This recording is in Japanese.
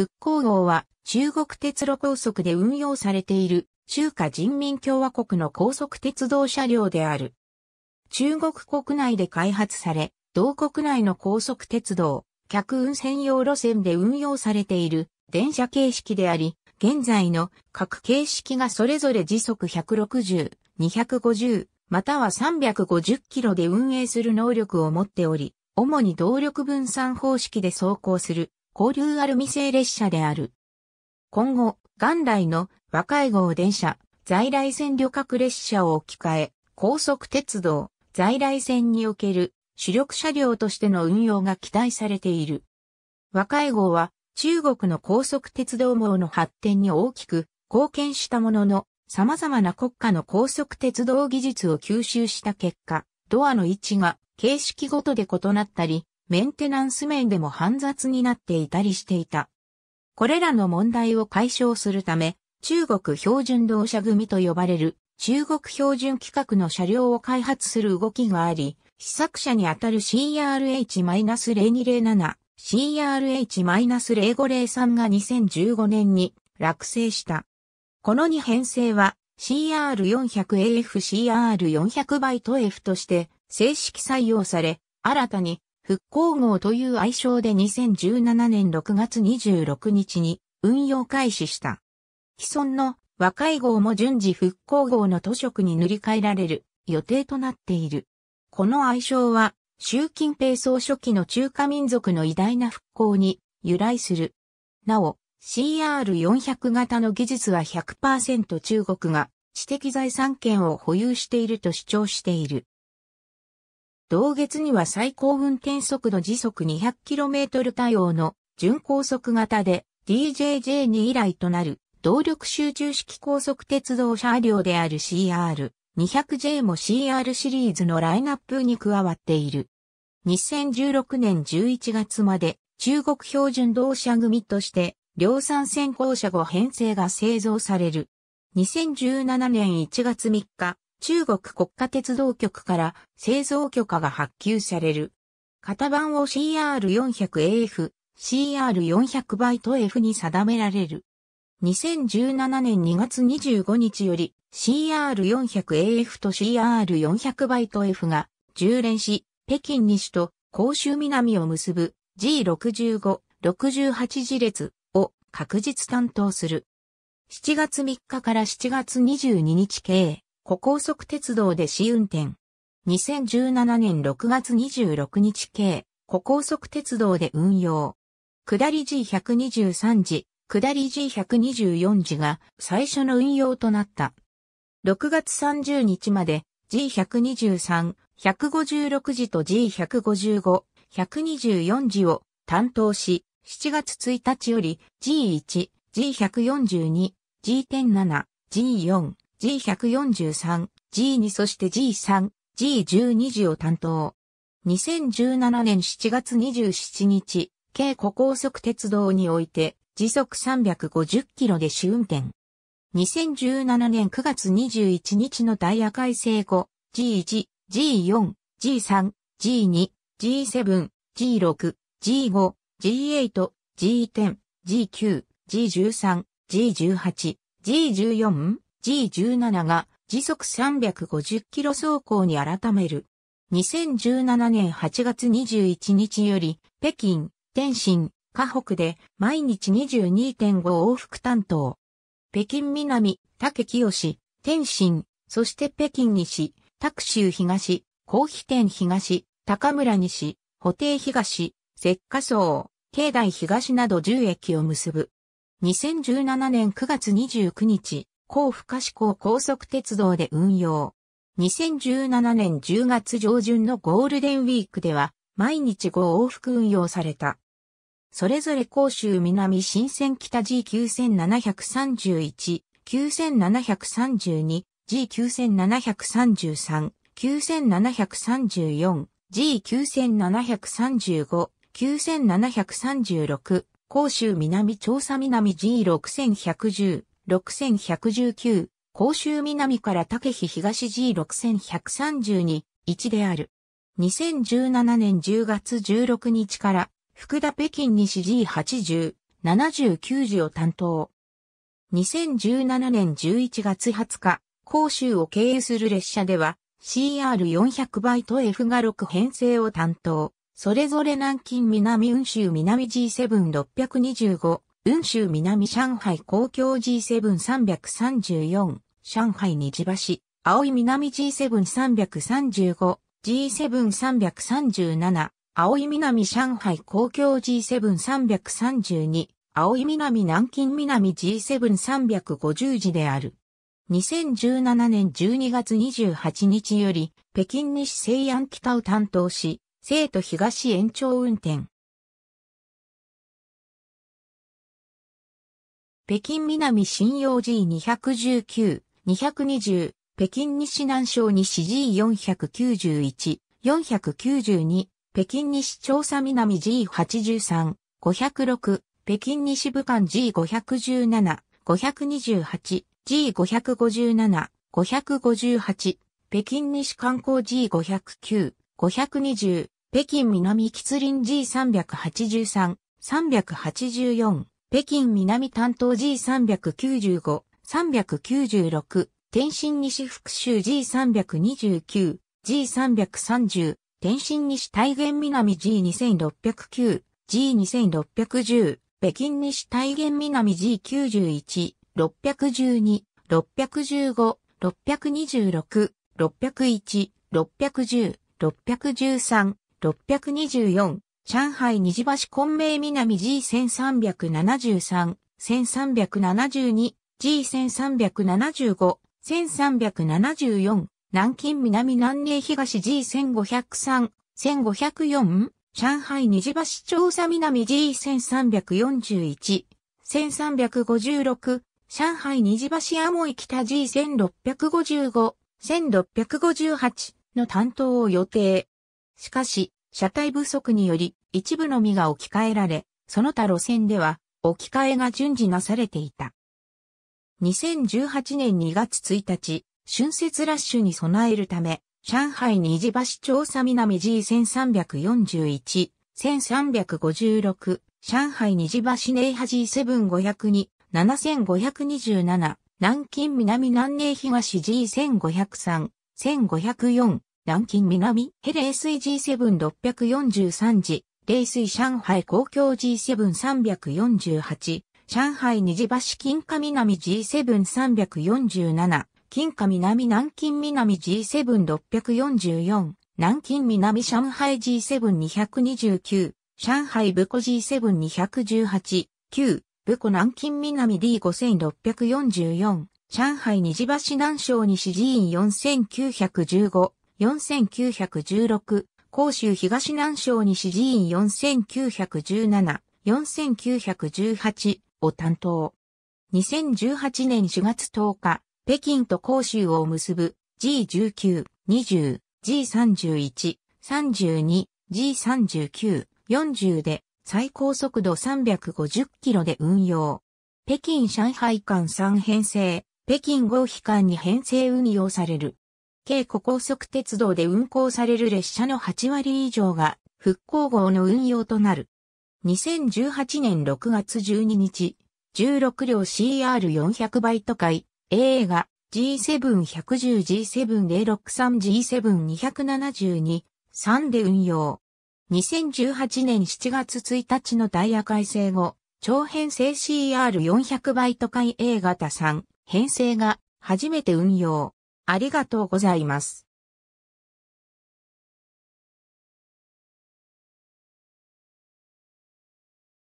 復興号は中国鉄路高速で運用されている中華人民共和国の高速鉄道車両である。中国国内で開発され、同国内の高速鉄道、客運専用路線で運用されている電車形式であり、現在の各形式がそれぞれ時速160、250、または350キロで運営する能力を持っており、主に動力分散方式で走行する交流アルミ製列車である。今後、元来の若い号電車、在来線旅客列車を置き換え、高速鉄道、在来線における主力車両としての運用が期待されている。若い号は中国の高速鉄道網の発展に大きく貢献したものの、様々な国家の高速鉄道技術を吸収した結果、ドアの位置が形式ごとで異なったり、メンテナンス面でも煩雑になっていたりしていた。これらの問題を解消するため、中国標準動車組と呼ばれる中国標準規格の車両を開発する動きがあり、試作車にあたる CRH-0207、CRH-0503 が2015年に落成した。この2編成は CR400AF、CR400 バイト F として正式採用され、新たに復興号という愛称で2017年6月26日に運用開始した。既存の和解号も順次復興号の図色に塗り替えられる予定となっている。この愛称は、習近平総書記の中華民族の偉大な復興に由来する。なお、CR400 型の技術は100%中国が知的財産権を保有していると主張している。同月には最高運転速度時速 200km 対応の準高速型で d j j に以来となる動力集中式高速鉄道車両である CR200J も CR シリーズのラインナップに加わっている。2016年11月まで中国標準同社組として量産先行車5編成が製造される。2017年1月3日、中国国家鉄道局から製造許可が発給される。型番を CR400AF、CR400 バイト F に定められる。2017年2月25日より CR400AF と CR400 バイト F が10連し、北京西と甲州南を結ぶ G65、68次列を確実担当する。7月3日から7月22日経営。小高速鉄道で試運転。2017年6月26日系、小高速鉄道で運用。下り G123 時、下り G124 時が最初の運用となった。6月30日まで G123、156時と G155、124時を担当し、7月1日より G1、G142、G.7、G4、G143、G2 そして G3、G12 時を担当。2017年7月27日、京古高速鉄道において、時速350キロで試運転。2017年9月21日のダイヤ改正後、G1、G4、G3、G2、G7、G6、G5、G8、G10、G9、G13、G18、G14、G17 が時速350キロ走行に改める。2017年8月21日より、北京、天津、河北で毎日22.5往復担当。北京南、竹清、天津、そして北京西、拓州東、高飛天東、高村西、補定東、石化層、境内東など10駅を結ぶ。2017年9月29日、高負可志向高速鉄道で運用。2017年10月上旬のゴールデンウィークでは、毎日5往復運用された。それぞれ甲州南新線北 G9731、9732、G9733、9734、G9735、9736、甲州南調査南 G6110、6119、甲州南から竹飛東 G 6132、1である。2017年10月16日から、福田北京西 G 80、79時を担当。2017年11月20日、甲州を経由する列車では、CR400 倍と F が6編成を担当。それぞれ南京南雲州南 G7 625、雲州南上海公共 G7334、上海虹橋、青い南 G7335、G7337、青い南上海公共 G7332、青い南南京南 G7350 時である。2017年12月28日より、北京西西安北を担当し、生徒東延長運転。北京南信用 G219、220、北京西南省西 G491、492、北京西調査南 G83、506、北京西武漢 G517、528、G557、558、北京西観光 G509、520、北京南吉林 G383、384、北京南担当 G395、396、天津西復州 G329、G330、天津西大元南 G2609、G2610、北京西大元南 G91、612、615、626、601、610、613、624、上海虹橋混迷南 G1373、1372、G1375、1374、南京南南寧東 G1503、1504、上海虹橋調査南 G1341、1356、上海虹橋アモイ北 G1655、1658の担当を予定。しかし、車体不足により、一部のみが置き換えられ、その他路線では置き換えが順次なされていた。2018年2月1日、春節ラッシュに備えるため、上海に虹橋調査南 G1341、1356、上海虹橋ネイハ G7502、7527、南京南南寧東 G1503、1504、南京南ヘレ SEG7643 時、冷水上海公共 G7348、上海虹橋金華南 G7347、金華南南京南 G7644、南京南上海 G7229、上海武庫 G7218、旧武庫南京南 D5644、上海虹橋南昌西寺院4915、4916、甲州東南省西寺院4917、4918を担当。2018年4月10日、北京と広州を結ぶ G19、20、G31、32、G39、40で最高速度350キロで運用。北京上海間3編成、北京合飛間に編成運用される。京湖高速鉄道で運行される列車の8割以上が復興号の運用となる。2018年6月12日、16両 CR400 イト会 A が G710G7063G7272 3で運用。2018年7月1日のダイヤ改正後、長編成 CR400 イト会 A 型3編成が初めて運用。ありがとうございます。